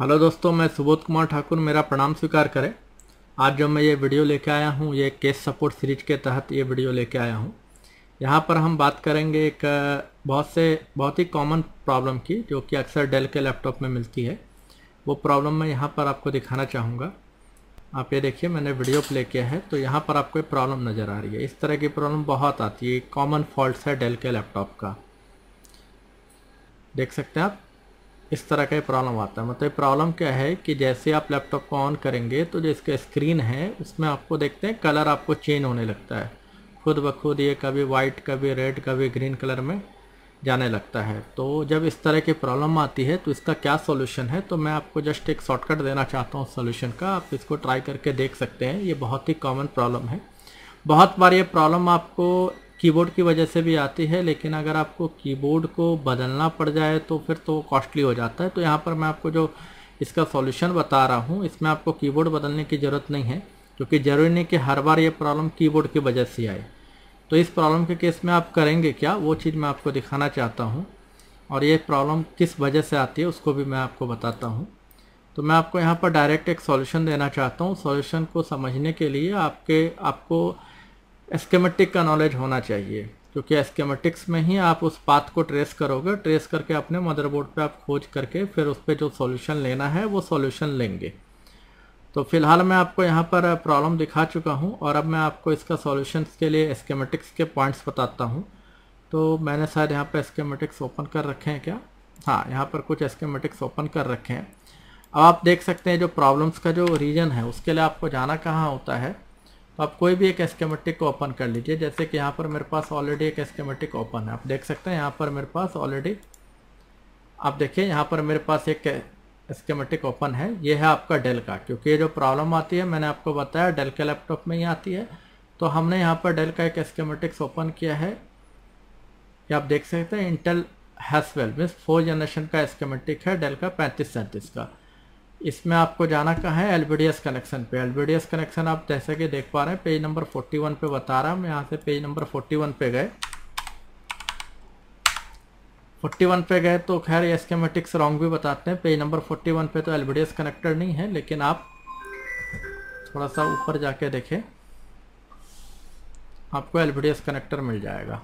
hello दोस्तों मैं सुबोध कुमार ठाकुर मेरा प्रणाम स्वीकार करें आज जो मैं ये वीडियो लेके आया हूँ ये केस सपोर्ट सीरीज के तहत ये वीडियो लेके आया हूँ यहाँ पर हम बात करेंगे एक बहुत से बहुत ही कॉमन प्रॉब्लम की जो कि अक्सर डेल के लैपटॉप में मिलती है वो प्रॉब्लम मैं यहाँ पर आपको दिखाना चाहूँगा आप ये देखिए मैंने वीडियो प्ले किया है तो यहाँ पर आपको प्रॉब्लम नज़र आ रही है इस तरह की प्रॉब्लम बहुत आती है कॉमन फॉल्ट है डेल के लैपटॉप का देख सकते हैं आप इस तरह का प्रॉब्लम आता है मतलब प्रॉब्लम क्या है कि जैसे आप लैपटॉप को ऑन करेंगे तो जो इसका स्क्रीन है उसमें आपको देखते हैं कलर आपको चेंज होने लगता है खुद ब खुद ये कभी वाइट कभी रेड कभी ग्रीन कलर में जाने लगता है तो जब इस तरह की प्रॉब्लम आती है तो इसका क्या सोल्यूशन है तो मैं आपको जस्ट एक शॉर्टकट देना चाहता हूँ सोल्यूशन का आप इसको ट्राई करके देख सकते हैं ये बहुत ही कॉमन प्रॉब्लम है बहुत बार ये प्रॉब्लम आपको कीबोर्ड की वजह से भी आती है लेकिन अगर आपको कीबोर्ड को बदलना पड़ जाए तो फिर तो कॉस्टली हो जाता है तो यहाँ पर मैं आपको जो इसका सॉल्यूशन बता रहा हूँ इसमें आपको कीबोर्ड बदलने की ज़रूरत नहीं है क्योंकि ज़रूरी नहीं कि हर बार ये प्रॉब्लम कीबोर्ड की वजह से आए तो इस प्रॉब्लम के केस में आप करेंगे क्या वो चीज़ मैं आपको दिखाना चाहता हूँ और ये प्रॉब्लम किस वजह से आती है उसको भी मैं आपको बताता हूँ तो मैं आपको यहाँ पर डायरेक्ट एक सॉल्यूशन देना चाहता हूँ सॉल्यूशन को समझने के लिए आपके आपको एस्केमेटिक का नॉलेज होना चाहिए क्योंकि एस्केमेटिक्स में ही आप उस पाथ को ट्रेस करोगे ट्रेस करके अपने मदरबोर्ड पे आप खोज करके फिर उस पर जो सॉल्यूशन लेना है वो सॉल्यूशन लेंगे तो फिलहाल मैं आपको यहाँ पर प्रॉब्लम दिखा चुका हूँ और अब मैं आपको इसका सॉल्यूशंस के लिए एस्केमेटिक्स के पॉइंट्स बताता हूँ तो मैंने शायद यहाँ पर एस्केमेटिक्स ओपन कर रखे हैं क्या हाँ यहाँ पर कुछ एस्केमेटिक्स ओपन कर रखे हैं अब आप देख सकते हैं जो प्रॉब्लम्स का जो रीजन है उसके लिए आपको जाना कहाँ होता है तो आप कोई भी एक एस्केमेटिक को ओपन कर लीजिए जैसे कि यहाँ पर मेरे पास ऑलरेडी एक एस्केमेटिक ओपन है आप देख सकते हैं यहाँ पर मेरे पास ऑलरेडी आप देखिए यहाँ पर मेरे पास एक स्केमेटिक ओपन है ये है आपका डेल का क्योंकि ये जो प्रॉब्लम आती है मैंने आपको बताया डेल के लैपटॉप में ही आती है तो हमने यहाँ पर डेल का एक स्केमेटिक्स ओपन किया है ये आप देख सकते हैं Intel Haswell means four generation का स्केमेटिक है डेल का पैंतीस सैंतीस का इसमें आपको जाना कहाँ है एल कनेक्शन पे एल कनेक्शन आप जैसे कि देख पा रहे हैं पेज नंबर 41 पे बता रहा हूँ मैं यहाँ से पेज नंबर 41 पे गए 41 पे गए तो खैर ये स्केमेटिक्स रॉन्ग भी बताते हैं पेज नंबर 41 पे तो एल कनेक्टेड नहीं है लेकिन आप थोड़ा सा ऊपर जाके देखें आपको एल कनेक्टर मिल जाएगा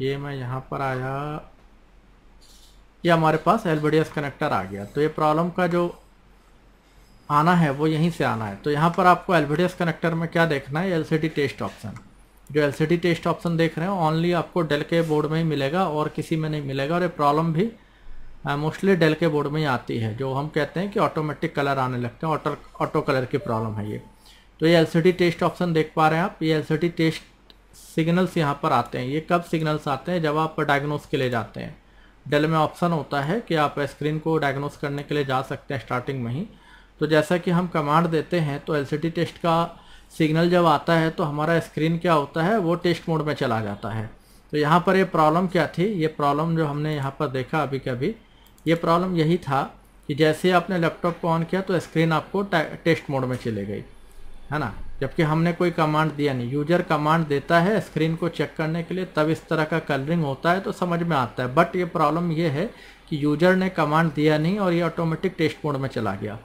ये मैं यहाँ पर आया ये हमारे पास एल कनेक्टर आ गया तो ये प्रॉब्लम का जो आना है वो यहीं से आना है तो यहाँ पर आपको एल कनेक्टर में क्या देखना है एल टेस्ट ऑप्शन जो एल टेस्ट ऑप्शन देख रहे हैं ओनली आपको डेल के बोर्ड में ही मिलेगा और किसी में नहीं मिलेगा और ये प्रॉब्लम भी मोस्टली डेल के बोर्ड में ही आती है जो हम कहते हैं कि ऑटोमेटिक कलर आने लगते हैं ऑटो ऑटो कलर की प्रॉब्लम है ये तो ये एल टेस्ट ऑप्शन देख पा रहे हैं आप ये एल टेस्ट सिग्नल्स यहाँ पर आते हैं ये कब सिग्नल्स आते हैं जब आप डायग्नोस के लिए जाते हैं डेल में ऑप्शन होता है कि आप स्क्रीन को डायग्नोस करने के लिए जा सकते हैं स्टार्टिंग में ही तो जैसा कि हम कमांड देते हैं तो एल टेस्ट का सिग्नल जब आता है तो हमारा स्क्रीन क्या होता है वो टेस्ट मोड में चला जाता है तो यहाँ पर ये प्रॉब्लम क्या थी ये प्रॉब्लम जो हमने यहाँ पर देखा अभी कभी ये प्रॉब्लम यही था कि जैसे आपने लैपटॉप को ऑन किया तो स्क्रीन आपको टेस्ट मोड में चली गई है ना जबकि हमने कोई कमांड दिया नहीं यूजर कमांड देता है स्क्रीन को चेक करने के लिए तब इस तरह का कलरिंग होता है तो समझ में आता है बट ये प्रॉब्लम ये है कि यूजर ने कमांड दिया नहीं और ये ऑटोमेटिक टेस्ट मोड में चला गया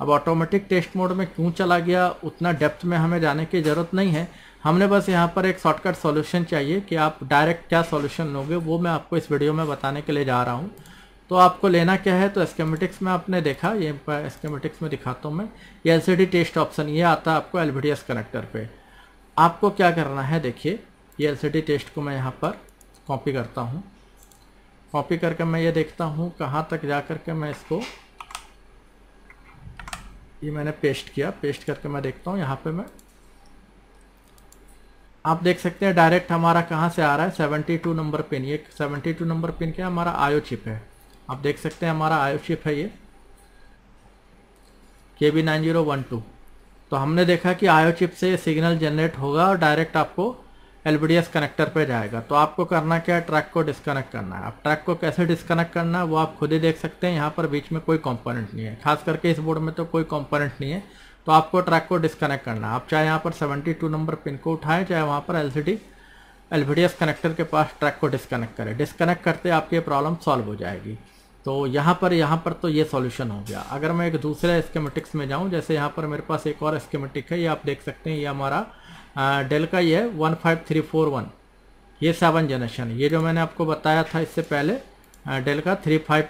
अब ऑटोमेटिक टेस्ट मोड में क्यों चला गया उतना डेप्थ में हमें जाने की ज़रूरत नहीं है हमने बस यहाँ पर एक शॉर्टकट सॉल्यूशन चाहिए कि आप डायरेक्ट क्या सॉल्यूशन लोगे वो मैं आपको इस वीडियो में बताने के लिए जा रहा हूँ तो आपको लेना क्या है तो एस्केमेटिक्स में आपने देखा ये एस्केमेटिक्स में दिखाता हूँ मैं ये एल टेस्ट ऑप्शन ये आता है आपको एल कनेक्टर पे आपको क्या करना है देखिए ये एल टेस्ट को मैं यहाँ पर कॉपी करता हूँ कॉपी करके मैं ये देखता हूँ कहाँ तक जा कर के मैं इसको ये मैंने पेस्ट किया पेस्ट करके मैं देखता हूँ यहाँ पे मैं आप देख सकते हैं डायरेक्ट हमारा कहाँ से आ रहा है 72 नंबर पिन ये 72 नंबर पिन क्या हमारा आयो चिप है आप देख सकते हैं हमारा आयो शिप है ये के B nine zero one two तो हमने देखा कि आयो चिप से सिग्नल जनरेट होगा और डायरेक्ट आपको एल कनेक्टर पे जाएगा तो आपको करना क्या है ट्रैक को डिस्कनेक्ट करना है आप ट्रैक को कैसे डिस्कनेक्ट करना है वो आप खुद ही देख सकते हैं यहाँ पर बीच में कोई कंपोनेंट नहीं है खास करके इस बोर्ड में तो कोई कंपोनेंट नहीं है तो आपको ट्रैक को डिस्कनेक्ट करना है आप चाहे यहाँ पर 72 नंबर पिन को उठाएं चाहे वहाँ पर एल सी कनेक्टर के पास ट्रैक को डिस्कनेक्ट करें डिस्कनेक्ट करते आपकी प्रॉब्लम सॉल्व हो जाएगी तो यहाँ पर यहाँ पर तो ये सॉल्यूशन हो गया अगर मैं एक दूसरे स्केमेटिक्स में जाऊँ जैसे यहाँ पर मेरे पास एक और स्केमेटिक है ये आप देख सकते हैं ये हमारा डेल का ये one five three four one ये सेवन जनरेशन ये जो मैंने आपको बताया था इससे पहले डेल का थ्री फाइव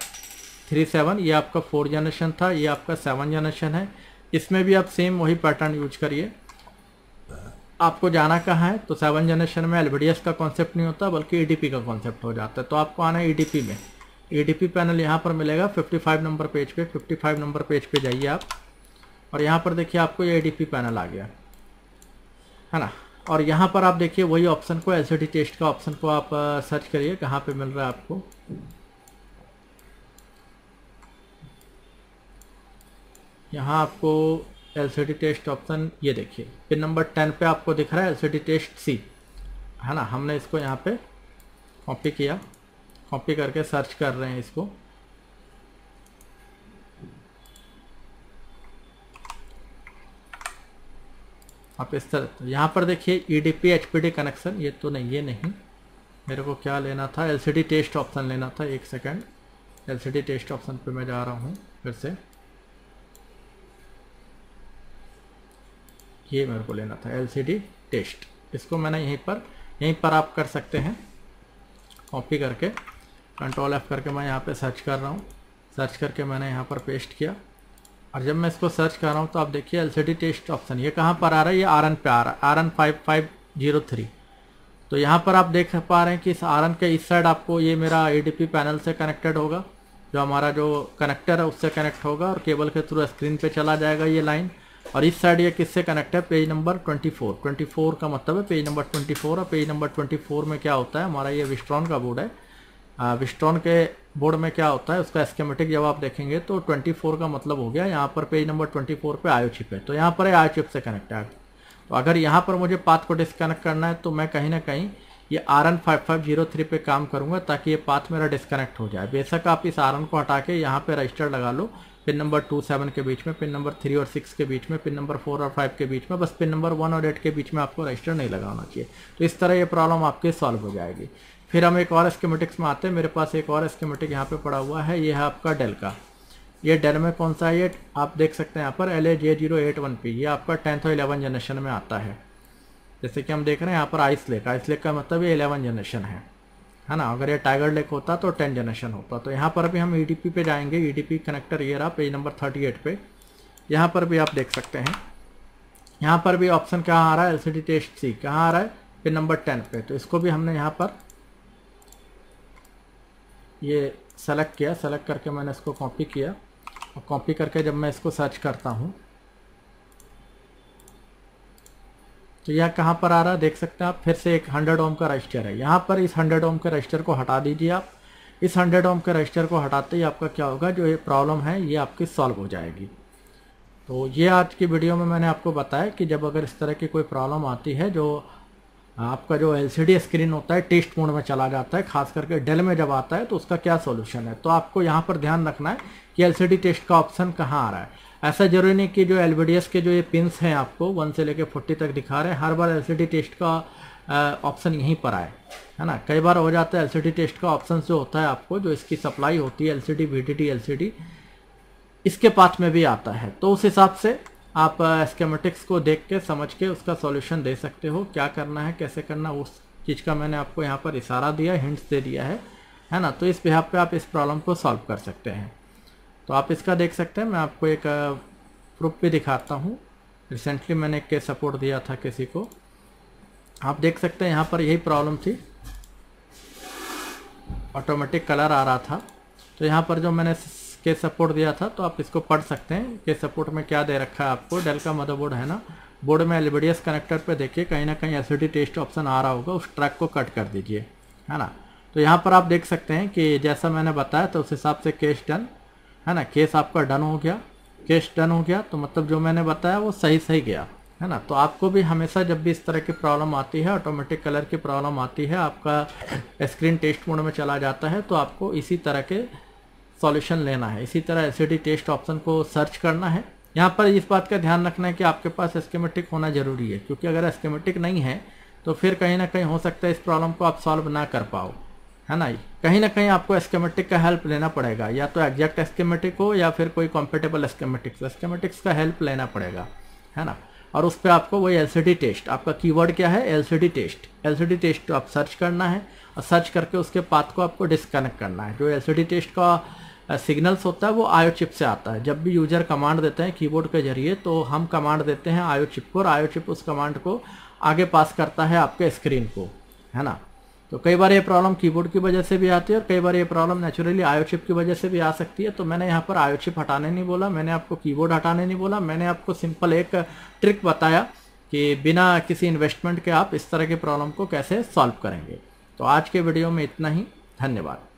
थ्री सेवन ये आपका फोर जनरेशन था ये आपका सेवन जनरेशन है इसमें भी आप सेम वही पैटर्न यूज करिए आपको जाना कहाँ है तो सेवन जनरेशन में एल का कॉन्सेप्ट नहीं होता बल्कि ई e का कॉन्सेप्ट हो जाता है तो आपको आना है ई e में एडीपी पैनल यहाँ पर मिलेगा 55 नंबर पेज पे 55 नंबर पेज पे जाइए आप और यहाँ पर देखिए आपको ये एडीपी पैनल आ गया है ना और यहाँ पर आप देखिए वही ऑप्शन को एसिडी टेस्ट का ऑप्शन को आप सर्च करिए कहाँ पे मिल रहा है आपको यहाँ आपको एल टेस्ट ऑप्शन ये देखिए पिन नंबर टेन पे आपको दिख रहा है एल टेस्ट सी है ना हमने इसको यहाँ पे कॉपी किया कॉपी करके सर्च कर रहे हैं इसको आप इस तरह तो यहाँ पर देखिए E D P H P D connection ये तो नहीं ये नहीं मेरे को क्या लेना था L C D test option लेना था एक second L C D test option पे मैं जा रहा हूँ फिर से ये मेरे को लेना था एल सी डी टेस्ट इसको मैंने यहीं पर यहीं पर आप कर सकते हैं कॉपी करके कंट्रोल एफ़ करके मैं यहाँ पे सर्च कर रहा हूँ सर्च करके मैंने यहाँ पर पेस्ट किया और जब मैं इसको सर्च कर रहा हूँ तो आप देखिए एल टेस्ट ऑप्शन ये कहाँ पर आ रहा है ये आर एन पे आ रहा है R N five five zero three तो यहाँ पर आप देख पा रहे हैं कि इस आर एन के इस साइड आपको ये मेरा ए पैनल से कनेक्टेड होगा जो हमारा जो कनेक्टर है उससे कनेक्ट होगा और केबल के थ्रू स्क्रीन पर चला जाएगा ये लाइन और इस साइड ये किससे कनेक्ट है पेज नंबर 24 24 का मतलब है पेज नंबर 24 और पेज नंबर 24 में क्या होता है हमारा ये विस्ट्रॉन का बोर्ड है विस्टोन के बोर्ड में क्या होता है उसका स्केमेटिक जब आप देखेंगे तो 24 का मतलब हो गया यहाँ पर पेज नंबर 24 पे आयो चिप है तो यहाँ पर आयो चिप से कनेक्ट है तो अगर यहाँ पर मुझे पाथ को डिस्कनेक्ट करना है तो मैं कहीं ना कहीं ये R N five five zero three पर काम करूँगा ताकि ये पाथ मेरा डिस्कनेक्ट हो जाए बेशक आप इस आर को हटा के यहाँ पर रजिस्टर लगा लो पिन नंबर टू सेवन के बीच में पिन नंबर थ्री और सिक्स के बीच में पिन नंबर फोर और फाइव के बीच में बस पिन नंबर वन और एट के बीच में आपको रजिस्टर नहीं लगाना चाहिए तो इस तरह ये प्रॉब्लम आपके सॉल्व हो जाएगी फिर हम एक और स्कीमेटिक्स में आते हैं मेरे पास एक और स्कीमेटिक यहाँ पे पड़ा हुआ है ये है आपका डेल का ये डेल में कौन सा है ये आप देख सकते हैं यहाँ पर L A J zero eight one P ये आपका टेंथ और इलेवन जनरेशन में आता है जैसे कि हम देख रहे हैं यहाँ पर आइस लेक आइस लेक का मतलब ये इलेवन जनरेशन है है ना अगर ये टाइगर लेक होता तो टेन जनरेशन होता तो यहाँ पर भी हम ई e पे जाएंगे ई e कनेक्टर ये रहा पेज नंबर थर्टी एट पे यहाँ पर भी आप देख सकते हैं यहाँ पर भी ऑप्शन कहाँ आ रहा है एल टेस्ट सी कहाँ आ रहा है पे नंबर टेन पे तो इसको भी हमने यहाँ पर ये सेलेक्ट किया सेलेक्ट करके मैंने इसको कॉपी किया और कॉपी करके जब मैं इसको सर्च करता हूँ तो यह कहाँ पर आ रहा है देख सकते हैं आप फिर से एक हंड्रेड ओम का रजिस्टर है यहाँ पर इस हंड्रेड ओम के रजिस्टर को हटा दीजिए आप इस हंड्रेड ओम के रजिस्टर को हटाते ही आपका क्या होगा जो ये प्रॉब्लम है ये आपकी सॉल्व हो जाएगी तो ये आज की वीडियो में मैंने आपको बताया कि जब अगर इस तरह की कोई प्रॉब्लम आती है जो आपका जो एल स्क्रीन होता है टेस्ट मोड में चला जाता है खास करके डेल में जब आता है तो उसका क्या सोल्यूशन है तो आपको यहाँ पर ध्यान रखना है कि एल टेस्ट का ऑप्शन कहाँ आ रहा है ऐसा जरूरी नहीं कि जो एल के जो ये पिंस हैं आपको वन से लेकर फोर्टी तक दिखा रहे हैं हर बार एल टेस्ट का ऑप्शन यहीं पर आए है ना कई बार हो जाता है एल टेस्ट का ऑप्शन जो होता है आपको जो इसकी सप्लाई होती है एल सी डी इसके पाथ में भी आता है तो उस हिसाब से आप स्केमेटिक्स को देख के समझ के उसका सॉल्यूशन दे सकते हो क्या करना है कैसे करना उस चीज़ का मैंने आपको यहाँ पर इशारा दिया हिंट्स दे दिया है है ना तो इस पे आप इस प्रॉब्लम को सॉल्व कर सकते हैं तो आप इसका देख सकते हैं मैं आपको एक प्रूफ भी दिखाता हूँ रिसेंटली मैंने एक केस सपोर्ट दिया था किसी को आप देख सकते हैं यहाँ पर यही प्रॉब्लम थी ऑटोमेटिक कलर आ रहा था तो यहाँ पर जो मैंने के सपोर्ट दिया था तो आप इसको पढ़ सकते हैं के सपोर्ट में क्या दे रखा है आपको डेल का मदरबोर्ड है ना बोर्ड में एल कनेक्टर पे देखिए कहीं ना कहीं एसिडी टेस्ट ऑप्शन आ रहा होगा उस ट्रैक को कट कर दीजिए है ना तो यहाँ पर आप देख सकते हैं कि जैसा मैंने बताया तो उस हिसाब से केस डन है ना केस आपका डन हो गया केस डन हो गया तो मतलब जो मैंने बताया वो सही सही गया है ना तो आपको भी हमेशा जब भी इस तरह की प्रॉब्लम आती है ऑटोमेटिक कलर की प्रॉब्लम आती है आपका स्क्रीन टेस्ट मोड में चला जाता है तो आपको इसी तरह के सॉल्यूशन लेना है इसी तरह एसिडी टेस्ट ऑप्शन को सर्च करना है यहाँ पर इस बात का ध्यान रखना है कि आपके पास एस्केमेटिक होना ज़रूरी है क्योंकि अगर एस्केमेटिक नहीं है तो फिर कहीं ना कहीं हो सकता है इस प्रॉब्लम को आप सॉल्व ना कर पाओ है ना कहीं ना कहीं आपको एस्केमेटिक का हेल्प लेना पड़ेगा या तो एग्जैक्ट एस्केमेटिक हो या फिर कोई कॉम्पेटेबल एस्केमेटिक्स एस्केमेटिक्स का हेल्प लेना पड़ेगा है ना और उस पर आपको वही एल टेस्ट आपका कीवर्ड क्या है एल टेस्ट एल टेस्ट आप सर्च करना है और सर्च करके उसके पाथ को आपको डिस्कनेक्ट करना है जो एल टेस्ट का सिग्नल्स होता है वो आयो चिप से आता है जब भी यूजर कमांड देते हैं कीबोर्ड के जरिए तो हम कमांड देते हैं आयो चिप को और आयो चिप उस कमांड को आगे पास करता है आपके स्क्रीन को है ना तो कई बार ये प्रॉब्लम कीबोर्ड की वजह से भी आती है और कई बार ये प्रॉब्लम नेचुरली आयो चिप की वजह से भी आ सकती है तो मैंने यहाँ पर आयो चिप हटाने नहीं बोला मैंने आपको कीबोर्ड हटाने नहीं बोला मैंने आपको सिंपल एक ट्रिक बताया कि बिना किसी इन्वेस्टमेंट के आप इस तरह के प्रॉब्लम को कैसे सॉल्व करेंगे तो आज के वीडियो में इतना ही धन्यवाद